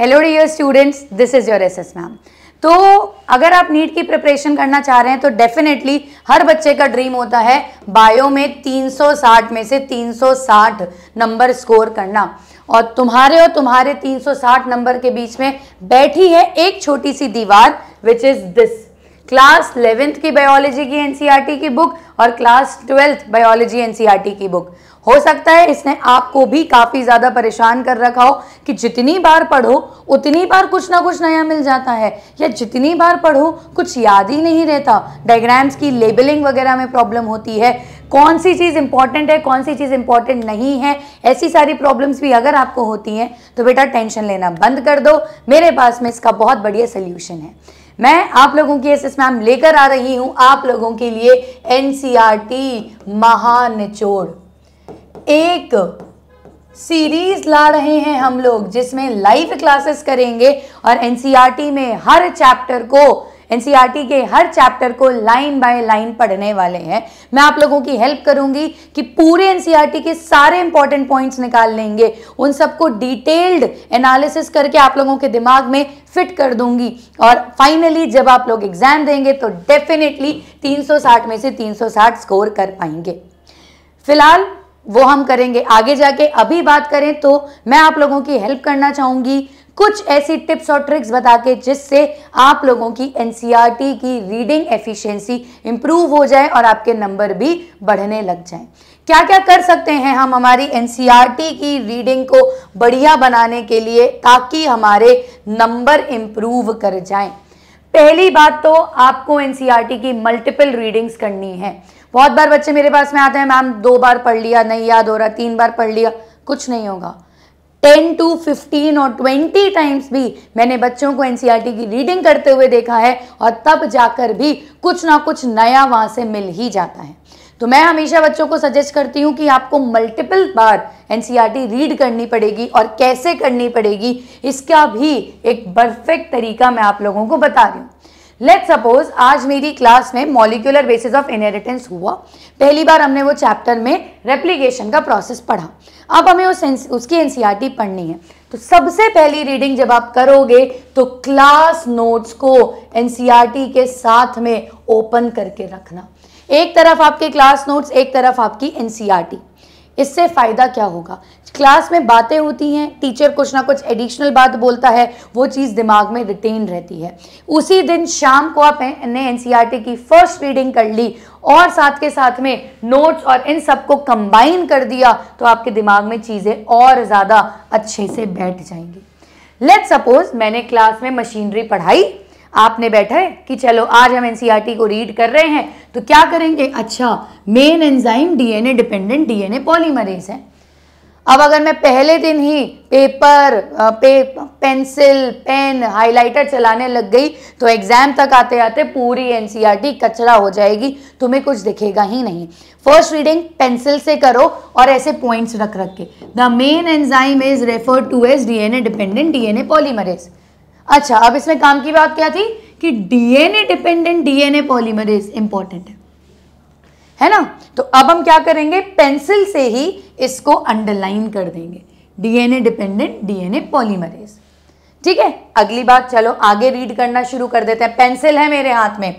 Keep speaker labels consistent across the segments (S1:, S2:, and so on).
S1: hello dear students this is your S S ma'am तो अगर आप नीट की प्रिपरेशन करना चाह रहे हैं तो डेफिनेटली हर बच्चे का ड्रीम होता है बायो में 360 में से 360 नंबर स्कोर करना और तुम्हारे और तुम्हारे 360 नंबर के बीच में बैठी है एक छोटी सी दीवार which is this class eleventh की बायोलॉजी की एनसीईआरटी e की बुक और क्लास ट्वेल्थ बायोलॉजी एनसीईआरटी की बुक हो सकता है इसने आपको भी काफ़ी ज़्यादा परेशान कर रखा हो कि जितनी बार पढ़ो उतनी बार कुछ ना कुछ नया मिल जाता है या जितनी बार पढ़ो कुछ याद ही नहीं रहता डायग्राम्स की लेबलिंग वगैरह में प्रॉब्लम होती है कौन सी चीज़ इंपॉर्टेंट है कौन सी चीज़ इंपॉर्टेंट नहीं है ऐसी सारी प्रॉब्लम्स भी अगर आपको होती हैं तो बेटा टेंशन लेना बंद कर दो मेरे पास में इसका बहुत बढ़िया सोल्यूशन है मैं आप लोगों की एस एस लेकर आ रही हूँ आप लोगों के लिए एन e महानिचोड़ एक सीरीज ला रहे हैं हम लोग जिसमें लाइव क्लासेस करेंगे और एनसीईआरटी e में हर चैप्टर को एनसीईआरटी e के हर चैप्टर को लाइन बाय लाइन पढ़ने वाले हैं मैं आप लोगों की हेल्प करूंगी कि पूरे एनसीईआरटी e के सारे इंपॉर्टेंट पॉइंट्स निकाल लेंगे उन सबको डिटेल्ड एनालिसिस करके आप लोगों के दिमाग में फिट कर दूंगी और फाइनली जब आप लोग एग्जाम देंगे तो डेफिनेटली 360 में से 360 स्कोर कर पाएंगे फिलहाल वो हम करेंगे आगे जाके अभी बात करें तो मैं आप लोगों की हेल्प करना चाहूंगी कुछ ऐसी टिप्स और ट्रिक्स बता के जिससे आप लोगों की एनसीईआरटी e की रीडिंग एफिशिएंसी इम्प्रूव हो जाए और आपके नंबर भी बढ़ने लग जाए क्या क्या कर सकते हैं हम हमारी एन e की रीडिंग को बढ़िया बनाने के लिए ताकि हमारे नंबर इंप्रूव कर जाएं पहली बात तो आपको एन e की मल्टीपल रीडिंग्स करनी है बहुत बार बच्चे मेरे पास में आते हैं मैम दो बार पढ़ लिया नहीं याद हो रहा तीन बार पढ़ लिया कुछ नहीं होगा टेन टू फिफ्टीन और ट्वेंटी टाइम्स भी मैंने बच्चों को एनसीईआरटी e की रीडिंग करते हुए देखा है और तब जाकर भी कुछ ना कुछ नया वहाँ से मिल ही जाता है तो मैं हमेशा बच्चों को सजेस्ट करती हूँ कि आपको मल्टीपल बार एनसीईआरटी रीड e करनी पड़ेगी और कैसे करनी पड़ेगी इसका भी एक परफेक्ट तरीका मैं आप लोगों को बता रही हूँ लेट सपोज आज मेरी क्लास में मॉलिकुलर बेसिस ऑफ इनहेरिटेंस हुआ पहली बार हमने वो चैप्टर में रेप्लीकेशन का प्रोसेस पढ़ा अब हमें उस उसकी एनसीईआरटी e पढ़नी है तो सबसे पहली रीडिंग जब आप करोगे तो क्लास नोट्स को एनसीईआरटी e के साथ में ओपन करके रखना एक तरफ आपके क्लास नोट्स एक तरफ आपकी एनसीईआरटी इससे फ़ायदा क्या होगा क्लास में बातें होती हैं टीचर कुछ ना कुछ एडिशनल बात बोलता है वो चीज़ दिमाग में रिटेन रहती है उसी दिन शाम को आपने एन e की फर्स्ट रीडिंग कर ली और साथ के साथ में नोट्स और इन सब को कंबाइन कर दिया तो आपके दिमाग में चीज़ें और ज़्यादा अच्छे से बैठ जाएंगी लेट सपोज मैंने क्लास में मशीनरी पढ़ाई आपने बैठा है कि चलो आज हम एनसीईआरटी e को रीड कर रहे हैं तो क्या करेंगे अच्छा main enzyme DNA dependent DNA polymerase है अब अगर मैं पहले दिन ही पेपर पे पेंसिल पेन हाइलाइटर चलाने लग गई तो एग्ज़ाम तक आते आते पूरी एनसीईआरटी e कचरा हो जाएगी तुम्हें कुछ दिखेगा ही नहीं फर्स्ट रीडिंग पेंसिल से करो और ऐसे पॉइंट्स रख रख के the main enzyme is refer to as DNA dependent DNA polymerase अच्छा अब इसमें काम की बात क्या थी कि DNA dependent DNA polymerase important है है ना तो अब हम क्या करेंगे पेंसिल से ही इसको अंडरलाइन कर देंगे डीएनए डिपेंडेंट डीएनए पॉलीमरेज ठीक है अगली बात चलो आगे रीड करना शुरू कर देते हैं पेंसिल है मेरे हाथ में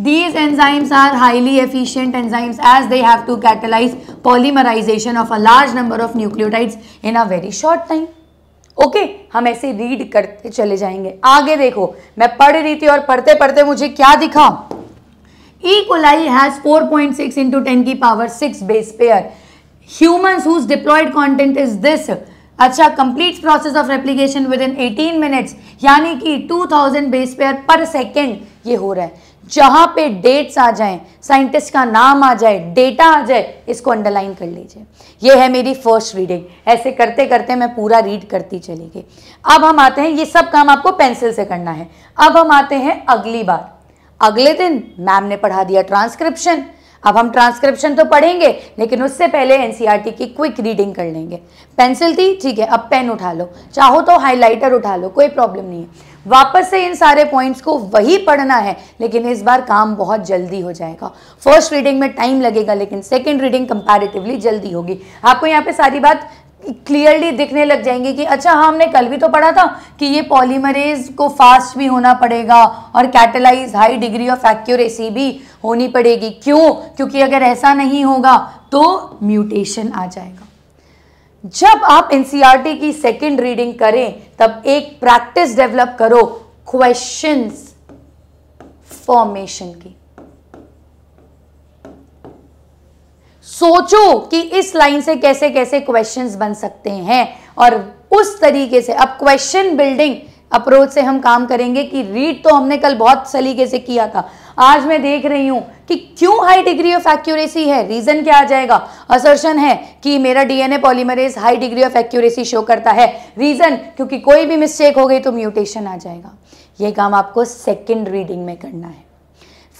S1: these enzymes are highly efficient enzymes as they have to catalyse polymerisation of a large number of nucleotides in a very short time okay हम ऐसे रीड करते चले जाएंगे आगे देखो मैं पढ़ रही थी और पढ़ते पढ़ते मुझे क्या दिखा E coli has 4.6 point six into ten की power six base pair human diploid content is this अच्छा complete process of application within eighteen minutes यानी कि 2000 बेस पेयर पर सेकेंड ये हो रहा है जहां पे डेट्स आ जाएं साइंटिस्ट का नाम आ जाए डेटा आ जाए इसको अंडरलाइन कर लीजिए ये है मेरी फर्स्ट रीडिंग ऐसे करते करते मैं पूरा रीड करती चली गई अब हम आते हैं ये सब काम आपको पेंसिल से करना है अब हम आते हैं अगली बार अगले दिन मैम ने पढ़ा दिया ट्रांसक्रिप्शन अब हम ट्रांसक्रिप्शन तो पढ़ेंगे लेकिन उससे पहले एनसीईआरटी e की क्विक रीडिंग कर लेंगे पेंसिल थी ठीक है अब पेन उठा लो चाहो तो हाइलाइटर उठा लो कोई प्रॉब्लम नहीं है वापस से इन सारे पॉइंट्स को वही पढ़ना है लेकिन इस बार काम बहुत जल्दी हो जाएगा फर्स्ट रीडिंग में टाइम लगेगा लेकिन सेकेंड रीडिंग कंपेरेटिवली जल्दी होगी आपको यहाँ पे सारी बात क्लियरली दिखने लग जाएंगे कि अच्छा हाँ हमने कल भी तो पढ़ा था कि ये पॉलीमरेज को फास्ट भी होना पड़ेगा और catalyse high degree of accuracy भी होनी पड़ेगी क्यों क्योंकि अगर ऐसा नहीं होगा तो म्यूटेशन आ जाएगा जब आप एनसीईआरटी e की सेकंड रीडिंग करें तब एक प्रैक्टिस डेवलप करो क्वेश्चंस फॉर्मेशन की सोचो कि इस लाइन से कैसे कैसे क्वेश्चंस बन सकते हैं और उस तरीके से अब क्वेश्चन बिल्डिंग अप्रोच से हम काम करेंगे कि रीड तो हमने कल बहुत सलीके से किया था आज मैं देख रही हूं कि क्यों हाई डिग्री ऑफ एक्यूरेसी है रीजन क्या आ जाएगा असर्शन है कि मेरा DNA polymerase high degree of accuracy show करता है रीजन क्योंकि कोई भी मिस्टेक हो गई तो म्यूटेशन आ जाएगा यह काम आपको सेकेंड रीडिंग में करना है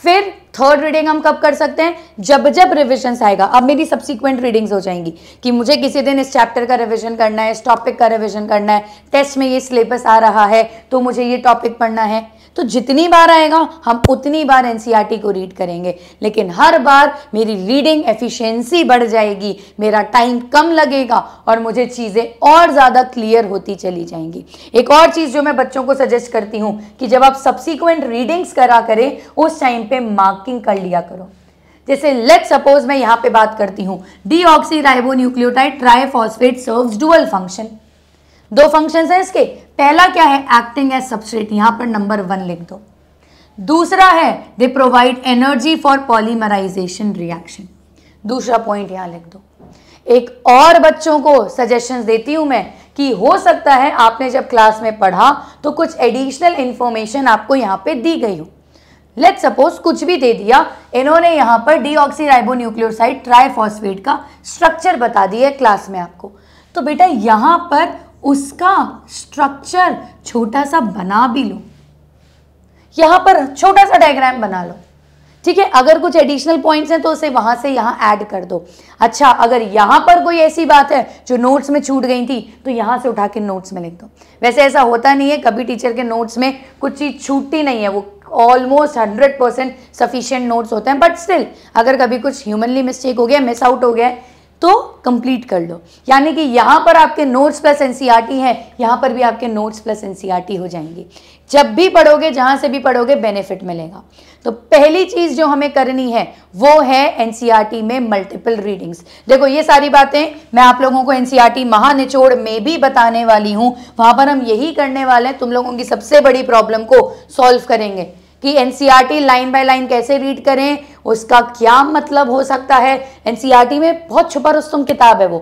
S1: फिर थर्ड रीडिंग हम कब कर सकते हैं जब जब रिविजन आएगा अब मेरी सब्सिक्वेंट रीडिंग्स हो जाएंगी कि मुझे किसी दिन इस चैप्टर का रिविजन करना है इस टॉपिक का रिविजन करना है टेस्ट में ये सिलेबस आ रहा है तो मुझे ये टॉपिक पढ़ना है तो जितनी बार आएगा हम उतनी बार एन e को रीड करेंगे लेकिन हर बार मेरी रीडिंग एफिशिएंसी बढ़ जाएगी मेरा टाइम कम लगेगा और मुझे चीज़ें और ज़्यादा क्लियर होती चली जाएंगी एक और चीज़ जो मैं बच्चों को सजेस्ट करती हूँ कि जब आप सब्सिक्वेंट रीडिंग्स करा करें उस टाइम पे मार्किंग कर लिया करो जैसे लेट सपोज मैं यहाँ पे बात करती हूँ deoxyribonucleotide triphosphate serve dual function दो फंक्शंस हैं इसके पहला क्या है एक्टिंग एज सबस्ट्रेट यहां पर नंबर वन लिख दो दूसरा है they provide energy for polymerisation reaction दूसरा पॉइंट यहां लिख दो एक और बच्चों को सजेशन देती हूं मैं कि हो सकता है आपने जब क्लास में पढ़ा तो कुछ एडिशनल इंफॉर्मेशन आपको यहां पे दी गई हो लेट सपोज कुछ भी दे दिया इन्होंने यहां पर डीऑक्सीराइबोन्यूक्लियोसाइड ट्राइफॉस्फेट का स्ट्रक्चर बता दिया क्लास में आपको तो बेटा यहां पर उसका स्ट्रक्चर छोटा सा बना भी लो यहां पर छोटा सा डायग्राम बना लो ठीक है अगर कुछ एडिशनल पॉइंट्स हैं तो उसे वहां से यहां ऐड कर दो अच्छा अगर यहां पर कोई ऐसी बात है जो नोट्स में छूट गई थी तो यहां से उठा के नोट्स में लिख दो वैसे ऐसा होता नहीं है कभी टीचर के नोट्स में कुछ चीज़ छूटती नहीं है वो almost hundred percent sufficient notes होते हैं बट स्टिल अगर कभी कुछ ह्यूमनली मिस्टेक हो गया मिस आउट हो गया तो कंप्लीट कर लो यानी कि यहां पर आपके नोट्स प्लस एनसीईआरटी है यहां पर भी आपके नोट्स प्लस एनसीईआरटी हो जाएंगे जब भी पढ़ोगे जहां से भी पढ़ोगे बेनिफिट मिलेगा तो पहली चीज़ जो हमें करनी है वो है एनसीईआरटी e में मल्टीपल रीडिंग्स देखो ये सारी बातें मैं आप लोगों को एनसीईआरटी e महानिचोड़ में भी बताने वाली हूं वहां पर हम यही करने वाले हैं तुम लोगों की सबसे बड़ी प्रॉब्लम को सॉल्व करेंगे कि एनसीईआरटी लाइन बाय लाइन कैसे रीड करें उसका क्या मतलब हो सकता है एनसीईआरटी e में बहुत छुपा रुस्तम किताब है वो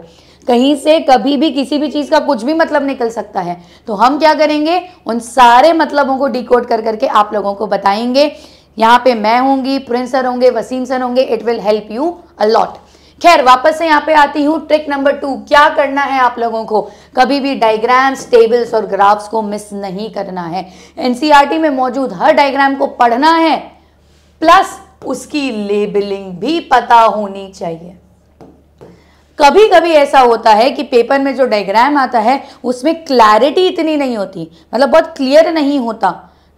S1: कहीं से कभी भी किसी भी चीज़ का कुछ भी मतलब निकल सकता है तो हम क्या करेंगे उन सारे मतलबों को डिकोड कर करके आप लोगों को बताएंगे यहाँ पे मैं होंगी प्रिंस सर होंगे वसीम सर होंगे it will help you a lot खैर वापस से यहाँ पे आती हूँ ट्रिक नंबर टू क्या करना है आप लोगों को कभी भी डायग्राम्स टेबल्स और ग्राफ्स को मिस नहीं करना है एनसीईआरटी e में मौजूद हर डायग्राम को पढ़ना है प्लस उसकी लेबलिंग भी पता होनी चाहिए कभी कभी ऐसा होता है कि पेपर में जो डायग्राम आता है उसमें क्लैरिटी इतनी नहीं होती मतलब बहुत क्लियर नहीं होता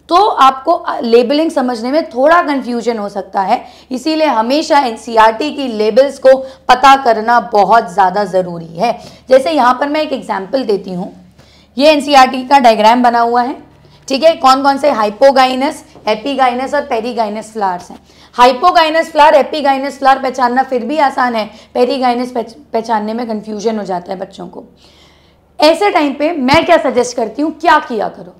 S1: तो आपको लेबलिंग समझने में थोड़ा कन्फ्यूजन हो सकता है इसीलिए हमेशा एन e की लेबल्स को पता करना बहुत ज़्यादा ज़रूरी है जैसे यहाँ पर मैं एक एग्जाम्पल देती हूँ ये एन e का डायग्राम बना हुआ है ठीक है कौन कौन से हाइपोगाइनस एपीगाइनस और पेरीगाइनस फ्लार्स हैं हाइपोगाइनस फ्लार एपीगाइनस फ्लार पहचानना फिर भी आसान है पेरीगाइनस पहचानने में कन्फ्यूजन हो जाता है बच्चों को ऐसे टाइम पे मैं क्या सजेस्ट करती हूँ क्या किया करो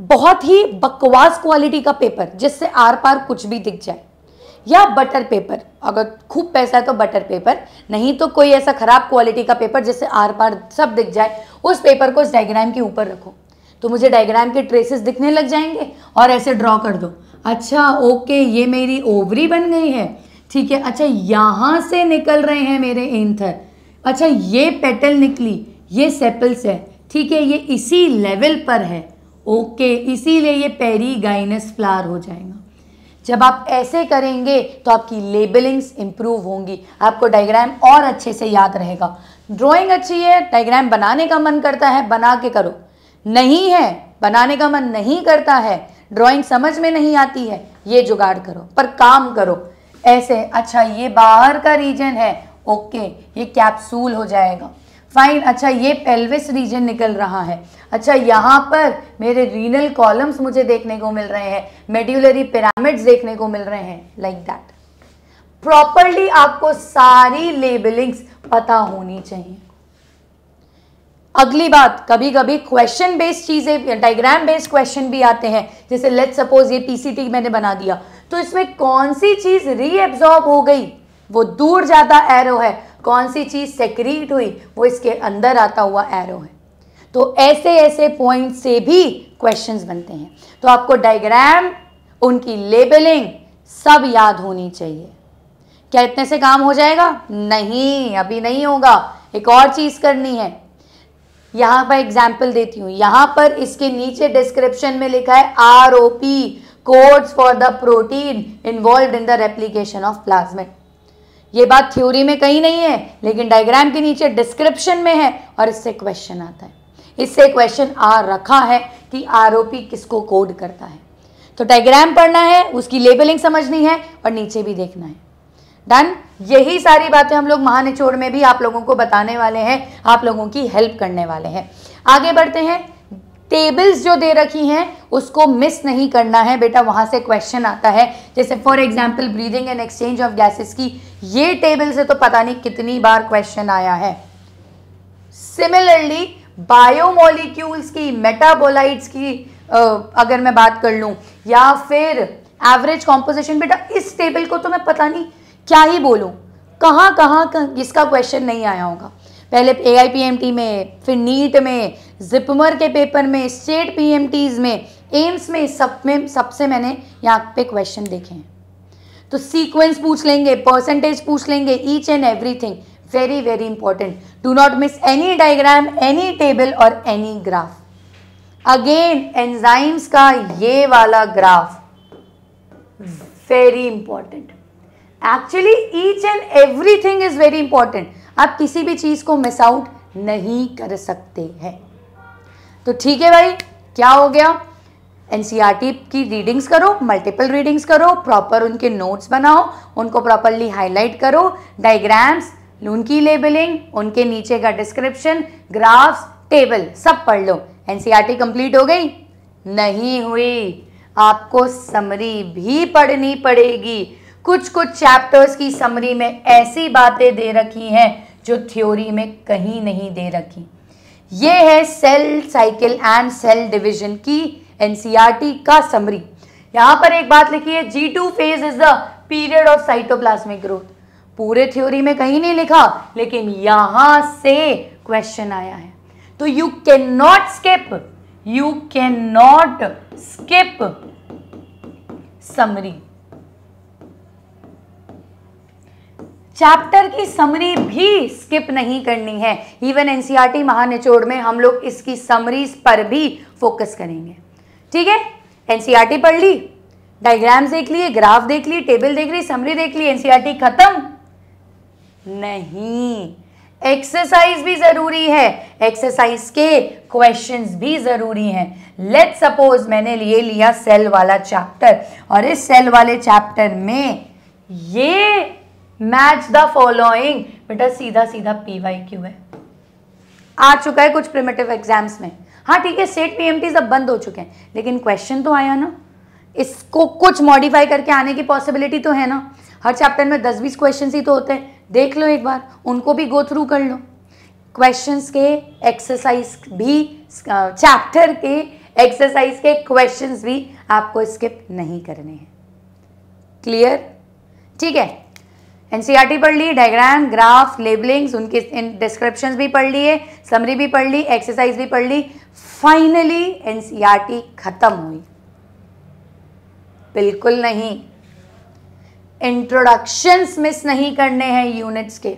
S1: बहुत ही बकवास क्वालिटी का पेपर जिससे आर पार कुछ भी दिख जाए या बटर पेपर अगर खूब पैसा है तो बटर पेपर नहीं तो कोई ऐसा ख़राब क्वालिटी का पेपर जिससे आर पार सब दिख जाए उस पेपर को इस डायग्राम के ऊपर रखो तो मुझे डायग्राम के ट्रेसेस दिखने लग जाएंगे और ऐसे ड्रॉ कर दो अच्छा ओके ये मेरी ओवरी बन गई है ठीक है अच्छा यहाँ से निकल रहे हैं मेरे एंथर अच्छा ये पेटल निकली ये सेपल्स है ठीक है ये इसी लेवल पर है ओके इसीलिए ये पेरीगाइनस फ्लावर हो जाएगा जब आप ऐसे करेंगे तो आपकी लेबलिंग्स इंप्रूव होंगी आपको डायग्राम और अच्छे से याद रहेगा ड्राइंग अच्छी है डायग्राम बनाने का मन करता है बना के करो नहीं है बनाने का मन नहीं करता है ड्राइंग समझ में नहीं आती है ये जुगाड़ करो पर काम करो ऐसे अच्छा ये बाहर का रीजन है ओके ये कैप्सूल हो जाएगा फाइन अच्छा ये पेल्विस रीजन निकल रहा है अच्छा यहाँ पर मेरे रीनल कॉलम्स मुझे देखने को मिल रहे हैं मेड्यूलरी पिरामिड्स देखने को मिल रहे हैं लाइक दैट प्रॉपरली आपको सारी लेबलिंग्स पता होनी चाहिए अगली बात कभी कभी क्वेश्चन बेस्ड चीज़ें डायग्राम बेस्ड क्वेश्चन भी आते हैं जैसे लेट सपोज ये पीसीटी मैंने बना दिया तो इसमें कौन सी चीज़ रीएब्जॉर्ब हो गई वो दूर जाता एरो है कौन सी चीज़ सेक्रीट हुई वो इसके अंदर आता हुआ एरो है तो ऐसे ऐसे पॉइंट से भी क्वेश्चंस बनते हैं तो आपको डायग्राम उनकी लेबलिंग सब याद होनी चाहिए क्या इतने से काम हो जाएगा नहीं अभी नहीं होगा एक और चीज़ करनी है यहाँ पर एग्जाम्पल देती हूँ यहाँ पर इसके नीचे डिस्क्रिप्शन में लिखा है R O P codes for the protein involve in the replication of plasmid ये बात थ्योरी में कहीं नहीं है लेकिन डायग्राम के नीचे डिस्क्रिप्शन में है और इससे क्वेश्चन आता है इससे क्वेश्चन आ रखा है कि आरोपी किसको कोड करता है तो डायग्राम पढ़ना है उसकी लेबलिंग समझनी है और नीचे भी देखना है डन यही सारी बातें हम लोग महानिचोड़ में भी आप लोगों को बताने वाले हैं आप लोगों की हेल्प करने वाले हैं आगे बढ़ते हैं टेबल्स जो दे रखी हैं उसको मिस नहीं करना है बेटा वहाँ से क्वेश्चन आता है जैसे for example breathing and exchange of gases की ये टेबल से तो पता नहीं कितनी बार क्वेश्चन आया है सिमिलरली बायोमोलिक्यूल्स की मेटाबोलाइट्स की अगर मैं बात कर लूँ या फिर एवरेज कॉम्पोजिशन बेटा इस टेबल को तो मैं पता नहीं क्या ही बोलूँ कहाँ कहाँ इसका क्वेश्चन नहीं आया होगा पहले ए में फिर नीट में जिपमर के पेपर में स्टेट पी में एम्स में सब में सबसे मैंने यहाँ पे क्वेश्चन देखे हैं तो सीक्वेंस पूछ लेंगे परसेंटेज पूछ लेंगे each and everything very very important do not miss any diagram any table और एनी ग्राफ अगेन एंजाइम्स का ये वाला graph very important actually each and everything is very important आप किसी भी चीज़ को मिस आउट नहीं कर सकते हैं तो ठीक है भाई क्या हो गया एन e की रीडिंग्स करो मल्टीपल रीडिंग्स करो प्रॉपर उनके नोट्स बनाओ उनको प्रॉपरली हाईलाइट करो डायग्राम्स उनकी लेबलिंग उनके नीचे का डिस्क्रिप्शन ग्राफ्स टेबल सब पढ़ लो एन कंप्लीट e हो गई नहीं हुई आपको समरी भी पढ़नी पड़ेगी कुछ कुछ चैप्टर्स की समरी में ऐसी बातें दे रखी हैं जो थ्योरी में कहीं नहीं दे रखी ये है cell cycle and cell division की एनसीईआरटी e का समरी यहां पर एक बात लिखी है G two phase is the period of cytoplasmic growth पूरे थ्योरी में कहीं नहीं लिखा लेकिन यहां से क्वेश्चन आया है तो you can not skip you can not skip summary chapter की समरी भी स्किप नहीं करनी है इवन एनसीईआरटी e महानिचोड़ में हम लोग इसकी समरीज पर भी फोकस करेंगे ठीक है एनसीईआरटी e पढ़ ली डायग्राम देख लिए ग्राफ देख लिए टेबल देख ली समरी देख ली एनसीईआरटी e खत्म नहीं एक्सरसाइज भी जरूरी है एक्सरसाइज के क्वेश्चंस भी जरूरी हैं लेट सपोज मैंने लिए लिया सेल वाला चैप्टर और इस सेल वाले चैप्टर में ये मैच द फॉलोइंग बेटा सीधा सीधा पी वाई क्यू है आ चुका है कुछ प्रिमेटिव एग्जाम्स में हाँ ठीक है सेट पी सब बंद हो चुके हैं लेकिन क्वेश्चन तो आया ना इसको कुछ मॉडिफाई करके आने की पॉसिबिलिटी तो है ना हर चैप्टर में दस बीस क्वेश्चन ही तो होते हैं देख लो एक बार उनको भी गो थ्रू कर लो क्वेश्चन के एक्सरसाइज भी चैप्टर के एक्सरसाइज के क्वेश्चन भी आपको स्किप नहीं करने हैं क्लियर ठीक है एनसीईआरटी पढ़ ली डायग्राम ग्राफ लेबलिंग्स उनके डिस्क्रिप्शन भी पढ़ लिए समरी भी पढ़ ली एक्सरसाइज भी पढ़ ली फाइनली एनसीईआरटी खत्म हुई बिल्कुल नहीं इंट्रोडक्शंस मिस नहीं करने हैं यूनिट्स के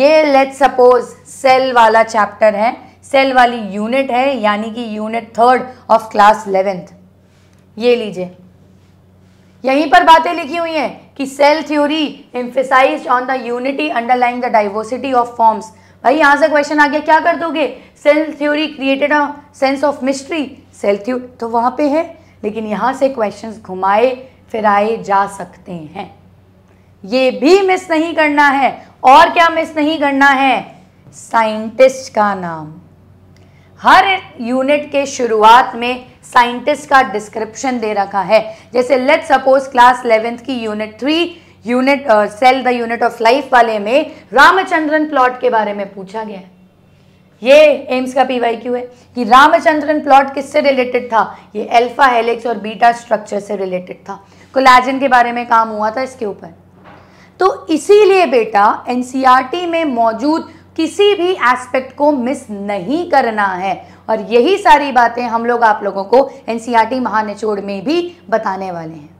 S1: ये लेट सपोज सेल वाला चैप्टर है सेल वाली यूनिट है यानी कि unit third of class eleventh ये लीजिए यहीं पर बातें लिखी हुई हैं कि cell theory emphasize on the unity underlying the diversity of forms भाई यहाँ से क्वेश्चन आ गया क्या कर दोगे cell theory created a sense of mystery cell theory तो वहाँ पे है लेकिन यहाँ से क्वेश्चंस घुमाए फिराए जा सकते हैं ये भी मिस नहीं करना है और क्या मिस नहीं करना है साइंटिस्ट का नाम हर यूनिट के शुरुआत में साइंटिस्ट का डिस्क्रिप्शन दे रखा है जैसे लेट सपोज क्लास इलेवेंथ की unit three unit cell the unit of life वाले में रामचंद्रन प्लॉट के बारे में पूछा गया है ये एम्स का पीवाईक्यू है कि रामचंद्रन प्लॉट किससे रिलेटेड था ये अल्फा हेलिक्स और बीटा स्ट्रक्चर से रिलेटेड था कोलेजन के बारे में काम हुआ था इसके ऊपर तो इसीलिए बेटा एनसीईआरटी e में मौजूद किसी भी एस्पेक्ट को मिस नहीं करना है और यही सारी बातें हम लोग आप लोगों को एनसीआरटी महानिचोड़ में भी बताने वाले हैं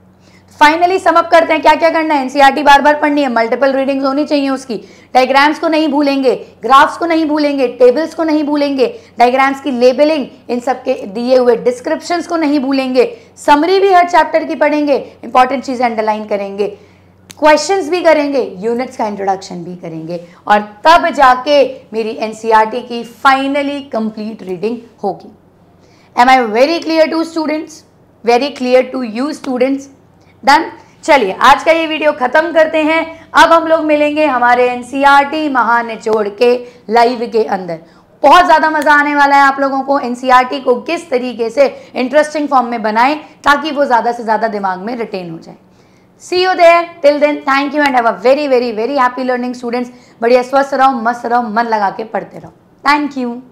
S1: फाइनली समअप करते हैं क्या क्या करना है एनसीईआरटी बार बार पढ़नी है मल्टीपल रीडिंग्स होनी चाहिए उसकी डायग्राम्स को नहीं भूलेंगे ग्राफ्स को नहीं भूलेंगे टेबल्स को नहीं भूलेंगे डायग्राम्स की लेबलिंग इन सब के दिए हुए डिस्क्रिप्शंस को नहीं भूलेंगे समरी भी हर चैप्टर की पढ़ेंगे इंपॉर्टेंट चीज़ें अंडरलाइन करेंगे क्वेश्चंस भी करेंगे यूनिट्स का इंट्रोडक्शन भी करेंगे और तब जाके मेरी एनसीईआरटी e की फाइनली कंप्लीट रीडिंग होगी am I very clear to students very clear to you students done चलिए आज का ये वीडियो खत्म करते हैं अब हम लोग मिलेंगे हमारे एनसीईआरटी e महानिचोड़ के लाइव के अंदर बहुत ज़्यादा मज़ा आने वाला है आप लोगों को एनसीईआरटी e को किस तरीके से इंटरेस्टिंग फॉर्म में बनाएं ताकि वो ज़्यादा से ज़्यादा दिमाग में रिटेन हो जाए see you there till then thank you and have a very very very happy learning students बढ़िया स्वस्थ रहो मस्त रहो मन लगा के पढ़ते रहो थैंक यू